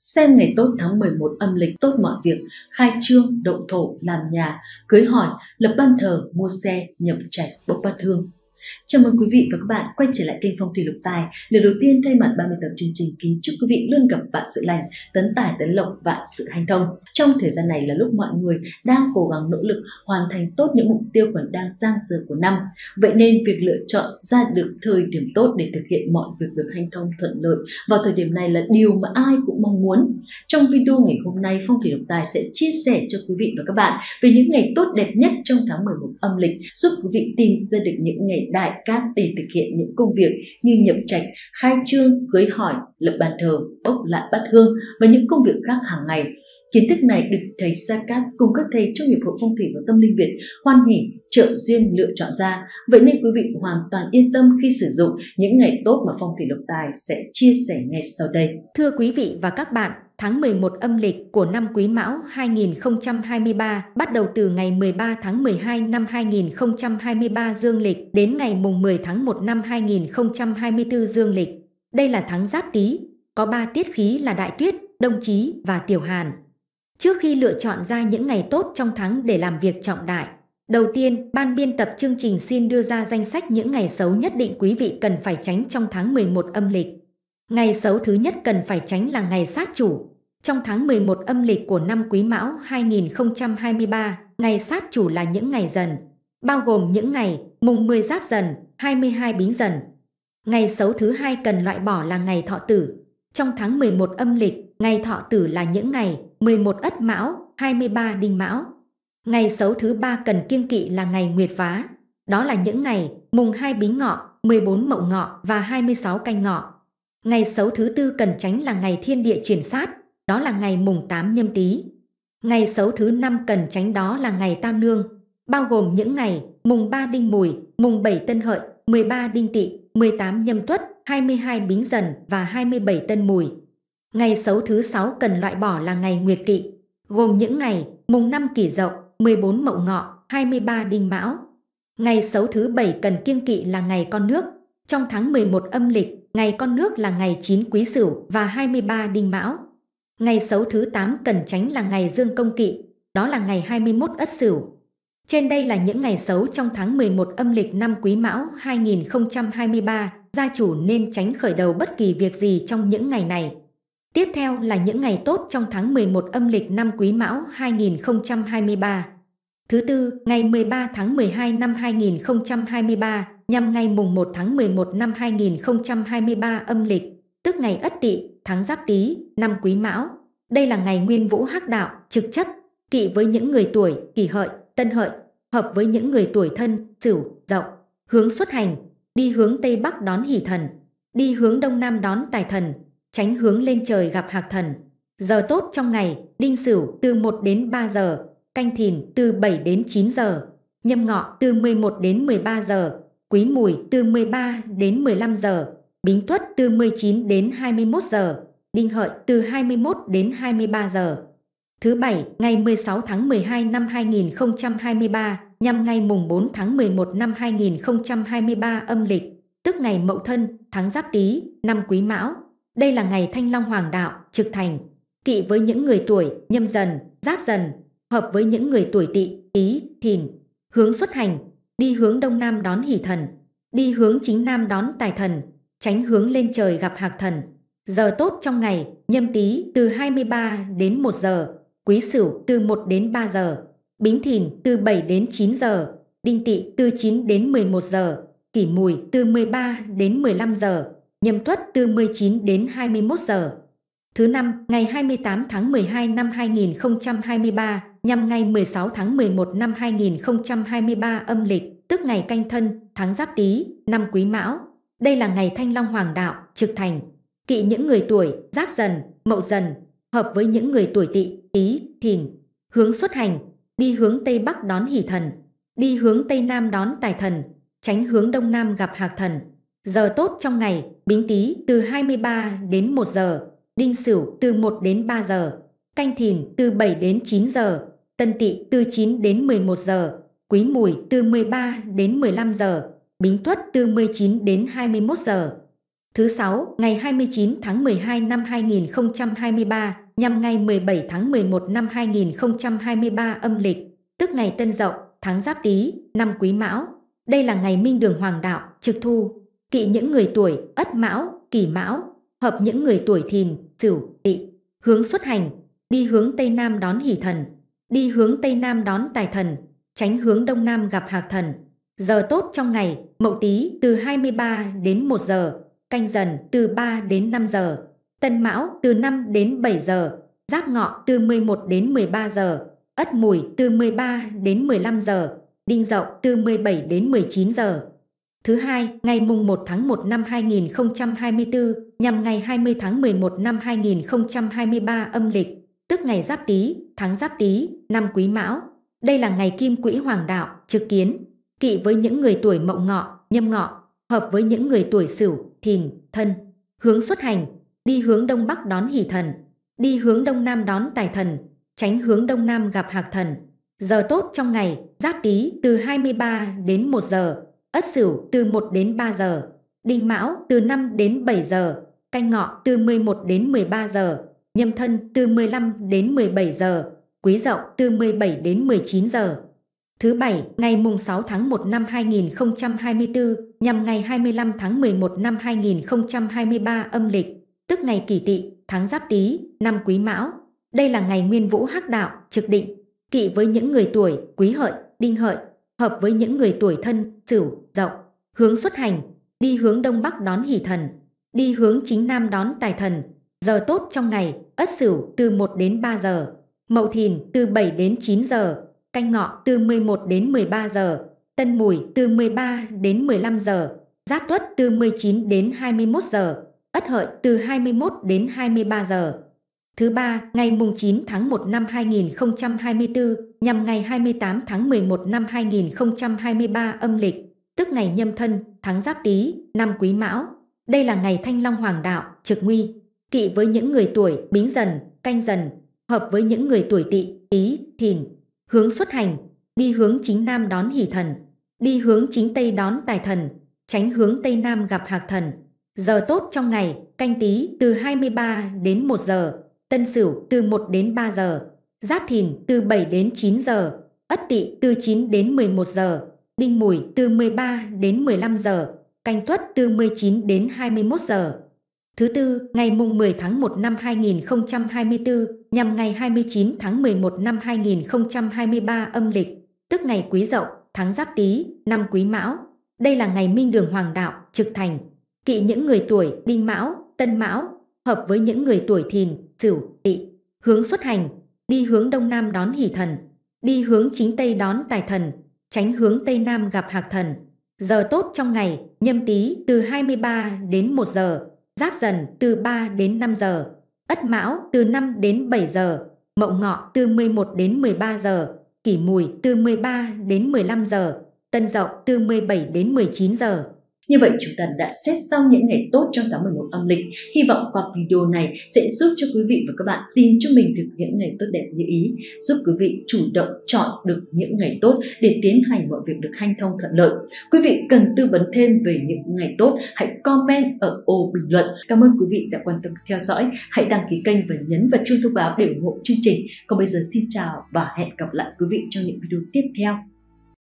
Xem ngày tốt tháng 11 âm lịch tốt mọi việc, khai trương, động thổ, làm nhà, cưới hỏi, lập ban thờ, mua xe, nhập trạch, bốc bát hương. Chào mừng quý vị và các bạn quay trở lại kênh Phong Thủy Lục Tài. lần đầu tiên thay mặt 30 tập chương trình kính chúc quý vị luôn gặp vạn sự lành, tấn tài tấn lộc vạn sự hanh thông. Trong thời gian này là lúc mọi người đang cố gắng nỗ lực hoàn thành tốt những mục tiêu còn đang giang dở của năm. Vậy nên việc lựa chọn ra được thời điểm tốt để thực hiện mọi việc được hanh thông thuận lợi vào thời điểm này là điều mà ai cũng mong muốn. Trong video ngày hôm nay Phong Thủy Lục Tài sẽ chia sẻ cho quý vị và các bạn về những ngày tốt đẹp nhất trong tháng 11 âm lịch, giúp quý vị tìm ra được những ngày đáng đại can để thực hiện những công việc như nhập trạch, khai trương, cưới hỏi, lập bàn thờ, bốc lại bát hương và những công việc khác hàng ngày. Kiến thức này được thầy Sa Cát cùng các thầy trong Hiệp hội Phong thủy và Tâm linh Việt hoan hỉ, trợ duyên lựa chọn ra. Vậy nên quý vị hoàn toàn yên tâm khi sử dụng những ngày tốt mà Phong thủy độc tài sẽ chia sẻ ngay sau đây. Thưa quý vị và các bạn, tháng 11 âm lịch của năm Quý Mão 2023 bắt đầu từ ngày 13 tháng 12 năm 2023 dương lịch đến ngày mùng 10 tháng 1 năm 2024 dương lịch. Đây là tháng Giáp Tý, có 3 tiết khí là Đại Tuyết, Đông Chí và Tiểu Hàn. Trước khi lựa chọn ra những ngày tốt trong tháng để làm việc trọng đại, đầu tiên, ban biên tập chương trình xin đưa ra danh sách những ngày xấu nhất định quý vị cần phải tránh trong tháng 11 âm lịch. Ngày xấu thứ nhất cần phải tránh là ngày sát chủ. Trong tháng 11 âm lịch của năm Quý Mão 2023, ngày sát chủ là những ngày dần, bao gồm những ngày mùng 10 giáp dần, 22 bính dần. Ngày xấu thứ hai cần loại bỏ là ngày thọ tử. Trong tháng 11 âm lịch, ngày thọ tử là những ngày 11 ất mão, 23 đinh mão. Ngày xấu thứ ba cần kiêng kỵ là ngày nguyệt phá. Đó là những ngày mùng 2 bính ngọ, 14 mậu ngọ và 26 canh ngọ. Ngày xấu thứ tư cần tránh là ngày thiên địa chuyển sát, đó là ngày mùng 8 nhâm tý. Ngày xấu thứ năm cần tránh đó là ngày tam nương, bao gồm những ngày mùng 3 đinh mùi, mùng 7 tân hợi, 13 đinh tỵ, 18 nhâm tuất, 22 bính dần và 27 tân mùi. Ngày xấu thứ sáu cần loại bỏ là ngày nguyệt kỵ, gồm những ngày mùng 5 kỷ dậu, 14 mậu ngọ, 23 đinh mão. Ngày xấu thứ bảy cần kiêng kỵ là ngày con nước. Trong tháng 11 âm lịch, Ngày con nước là ngày 9 Quý Sửu và 23 Đinh Mão. Ngày xấu thứ 8 cần tránh là ngày Dương Công Kỵ, đó là ngày 21 Ất Sửu. Trên đây là những ngày xấu trong tháng 11 âm lịch năm Quý Mão 2023, gia chủ nên tránh khởi đầu bất kỳ việc gì trong những ngày này. Tiếp theo là những ngày tốt trong tháng 11 âm lịch năm Quý Mão 2023. Thứ tư, ngày 13 tháng 12 năm 2023, nhằm ngày mùng 1 tháng 11 năm 2023 âm lịch, tức ngày Ất Tỵ, tháng Giáp Tý, năm Quý Mão. Đây là ngày Nguyên Vũ Hắc Đạo, trực chất, kỵ với những người tuổi Kỷ Hợi, Tân Hợi, hợp với những người tuổi Thân, Sửu, Dậu. Hướng xuất hành, đi hướng Tây Bắc đón Hỷ Thần, đi hướng Đông Nam đón Tài Thần, tránh hướng lên trời gặp Hạc Thần. Giờ tốt trong ngày, Đinh Sửu từ 1 đến 3 giờ, Canh Thìn từ 7 đến 9 giờ, Nhâm Ngọ từ 11 đến 13 giờ, Quý Mùi từ 13 đến 15 giờ, Bính Tuất từ 19 đến 21 giờ, Đinh Hợi từ 21 đến 23 giờ. Thứ Bảy, ngày 16 tháng 12 năm 2023, nhằm ngày mùng 4 tháng 11 năm 2023 âm lịch, tức ngày Mậu Thân, tháng Giáp Tý, năm Quý Mão. Đây là ngày Thanh Long Hoàng Đạo, trực thành, tỵ với những người tuổi nhâm dần, giáp dần, hợp với những người tuổi tỵ, tí, thìn. Hướng xuất hành, đi hướng đông nam đón hỷ thần, đi hướng chính nam đón tài thần, tránh hướng lên trời gặp hạc thần. Giờ tốt trong ngày, nhâm tý từ 23 đến 1 giờ, quý sửu từ 1 đến 3 giờ, bính thìn từ 7 đến 9 giờ, đinh tỵ từ 9 đến 11 giờ, kỷ mùi từ 13 đến 15 giờ, nhâm tuất từ 19 đến 21 giờ. Thứ năm, ngày 28 tháng 12 năm 2023, nhằm ngày 16 tháng 11 năm 2023 âm lịch, tức ngày canh thân, tháng giáp tý, năm quý mão. Đây là ngày Thanh Long Hoàng đạo, trực thành. Kỵ những người tuổi giáp dần, mậu dần, hợp với những người tuổi tỵ, tý, thìn. Hướng xuất hành, đi hướng Tây Bắc đón hỷ thần, đi hướng Tây Nam đón tài thần, tránh hướng Đông Nam gặp hạc thần. Giờ tốt trong ngày, bính tý từ 23 đến 1 giờ, đinh sửu từ 1 đến 3 giờ canh thìn từ 7 đến 9 giờ, tân tỵ từ 9 đến 11 giờ, quý mùi từ 13 đến 15 giờ, bính tuất từ 19 đến 21 giờ. Thứ sáu, ngày 29 tháng 12 năm 2023, nhằm ngày 17 tháng 11 năm 2023 âm lịch, tức ngày Tân Dậu, tháng Giáp Tý, năm Quý Mão. Đây là ngày Minh Đường Hoàng Đạo, trực thu, kỵ những người tuổi Ất Mão, Kỷ Mão, hợp những người tuổi Thìn, Sửu, Tỵ, hướng xuất hành đi hướng Tây Nam đón hỷ thần, đi hướng Tây Nam đón tài thần, tránh hướng Đông Nam gặp hạc thần. Giờ tốt trong ngày, mậu tí từ 23 đến 1 giờ, canh dần từ 3 đến 5 giờ, tân mão từ 5 đến 7 giờ, giáp ngọ từ 11 đến 13 giờ, ất mùi từ 13 đến 15 giờ, đinh dậu từ 17 đến 19 giờ. Thứ hai, ngày mùng 1 tháng 1 năm 2024 nhằm ngày 20 tháng 11 năm 2023 âm lịch tức ngày Giáp Tý, tháng Giáp Tý, năm Quý Mão. Đây là ngày Kim Quỹ Hoàng đạo, trực kiến, kỵ với những người tuổi Mậu Ngọ, Nhâm Ngọ, hợp với những người tuổi Sửu, Thìn, Thân. Hướng xuất hành, đi hướng Đông Bắc đón Hỷ Thần, đi hướng Đông Nam đón Tài Thần, tránh hướng Đông Nam gặp Hạc Thần. Giờ tốt trong ngày, Giáp Tý từ 23 đến 1 giờ, Ất Sửu từ 1 đến 3 giờ, Đinh Mão từ 5 đến 7 giờ, Canh Ngọ từ 11 đến 13 giờ, nhâm thân từ 15 đến 17 giờ, quý dậu từ 17 đến 19 giờ. Thứ Bảy, ngày mùng 6 tháng 1 năm 2024, nhằm ngày 25 tháng 11 năm 2023 âm lịch, tức ngày kỷ tỵ, tháng giáp tý, năm quý mão. Đây là ngày nguyên vũ hắc đạo, trực định, kỵ với những người tuổi quý hợi, đinh hợi, hợp với những người tuổi thân, sửu, dậu. Hướng xuất hành, đi hướng đông bắc đón hỷ thần, đi hướng chính nam đón tài thần, Giờ tốt trong ngày, Ất Sửu từ 1 đến 3 giờ, Mậu Thìn từ 7 đến 9 giờ, Canh Ngọ từ 11 đến 13 giờ, Tân Mùi từ 13 đến 15 giờ, Giáp Tuất từ 19 đến 21 giờ, Ất Hợi từ 21 đến 23 giờ. Thứ ba, ngày mùng 9 tháng 1 năm 2024 nhằm ngày 28 tháng 11 năm 2023 âm lịch, tức ngày nhâm thân, tháng Giáp Tý, năm Quý Mão. Đây là ngày Thanh Long Hoàng đạo, trực nguy, kỵ với những người tuổi bính dần, canh dần, hợp với những người tuổi tỵ, tí, thìn. Hướng xuất hành, đi hướng chính nam đón hỷ thần, đi hướng chính tây đón tài thần, tránh hướng tây nam gặp hạc thần. Giờ tốt trong ngày, canh tí từ 23 đến 1 giờ, tân sửu từ 1 đến 3 giờ, giáp thìn từ 7 đến 9 giờ, ất tỵ từ 9 đến 11 giờ, đinh mùi từ 13 đến 15 giờ, canh tuất từ 19 đến 21 giờ. Thứ tư, ngày mùng 10 tháng 1 năm 2024 nhằm ngày 29 tháng 11 năm 2023 âm lịch, tức ngày Quý Dậu, tháng Giáp Tý, năm Quý Mão. Đây là ngày Minh Đường Hoàng Đạo, trực thành. Kỵ những người tuổi Đinh Mão, Tân Mão, hợp với những người tuổi Thìn, Sửu, Tỵ. Hướng xuất hành, đi hướng Đông Nam đón Hỷ Thần, đi hướng Chính Tây đón Tài Thần, tránh hướng Tây Nam gặp Hạc Thần. Giờ tốt trong ngày, nhâm tý từ 23 đến 1 giờ, Giáp dần từ 3 đến 5 giờ, Ất Mão từ 5 đến 7 giờ, Mậu Ngọ từ 11 đến 13 giờ, Kỷ Mùi từ 13 đến 15 giờ, Tân Dậu từ 17 đến 19 giờ. Như vậy chúng ta đã xét xong những ngày tốt trong tháng 11 âm lịch. Hy vọng qua video này sẽ giúp cho quý vị và các bạn tìm cho mình được những ngày tốt đẹp như ý, giúp quý vị chủ động chọn được những ngày tốt để tiến hành mọi việc được hanh thông thuận lợi. Quý vị cần tư vấn thêm về những ngày tốt, hãy comment ở ô bình luận. Cảm ơn quý vị đã quan tâm theo dõi. Hãy đăng ký kênh và nhấn vào chuông thông báo để ủng hộ chương trình. Còn bây giờ xin chào và hẹn gặp lại quý vị trong những video tiếp theo.